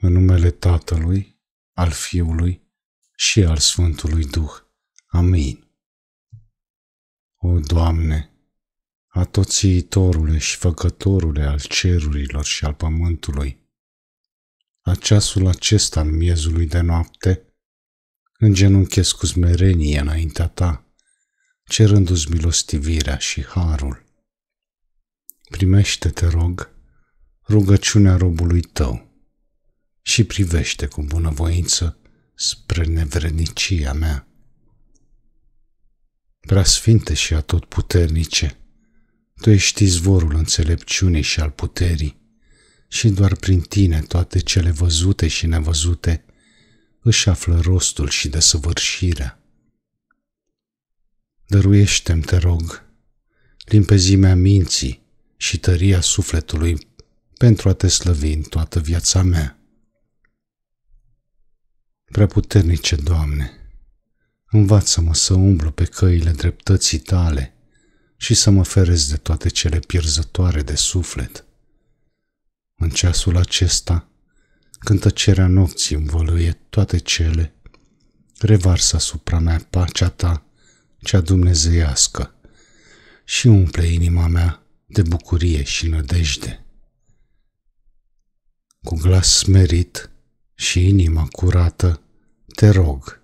În numele Tatălui, al Fiului și al Sfântului Duh. Amin. O, Doamne, atoțiitorule și făcătorule al cerurilor și al pământului, la ceasul acesta al miezului de noapte, îngenunchesc cu smerenie înaintea ta cerându-ți milostivirea și harul. Primește, te rog, rugăciunea robului tău și privește cu bunăvoință spre nevrednicia mea. Preasfinte și atotputernice, Tu ești izvorul înțelepciunii și al puterii și doar prin Tine toate cele văzute și nevăzute își află rostul și desăvârșirea. Dăruiește-mi, te rog, limpezimea minții și tăria sufletului pentru a te slăvi în toată viața mea. Preputernice, Doamne, învață-mă să umblu pe căile dreptății tale și să mă ferez de toate cele pierzătoare de suflet. În ceasul acesta, când tăcerea nopții învăluie toate cele, revarsă asupra mea pacea ta, cea dumnezeiască, și umple inima mea de bucurie și nădejde. Cu glas smerit și inima curată, te rog,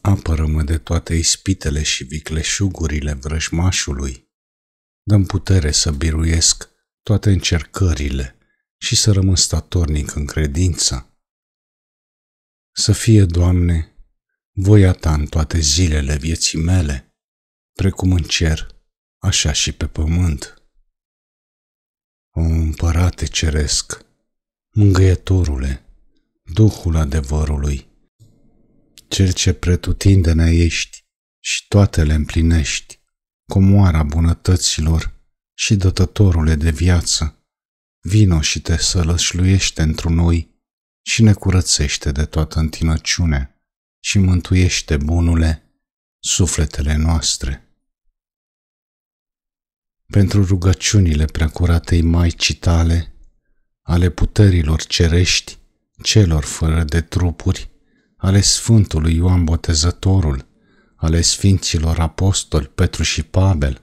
apără-mă de toate ispitele și vicleșugurile vrăjmașului. Dăm putere să biruiesc toate încercările și să rămân statornic în credință. Să fie, Doamne, voia ta în toate zilele vieții mele, precum în cer, așa și pe pământ. O împărate ceresc, mângâietorule, Duhul adevărului, cel ce pretutindene ești și toate le împlinești, comoara bunătăților și dătătorule de viață, vino și te sălășluiește într noi și ne curățește de toată întinăciunea și mântuiește, bunule, sufletele noastre. Pentru rugăciunile preacuratei Maicii tale, ale puterilor cerești, celor fără de trupuri, ale Sfântului Ioan Botezătorul, ale Sfinților Apostoli Petru și Pavel,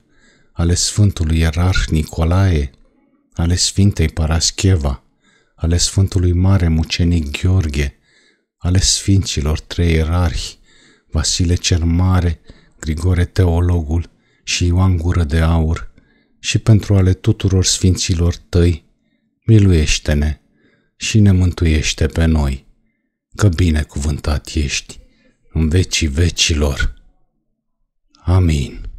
ale Sfântului Ierarh Nicolae, ale Sfintei Parascheva, ale Sfântului Mare Mucenic Gheorghe, ale sfinților trei erarhi, Vasile cel Mare, Grigore Teologul și Ioan Gură de Aur, și pentru ale tuturor sfinților tăi, miluiește-ne și ne mântuiește pe noi, că binecuvântat ești în vecii vecilor. Amin.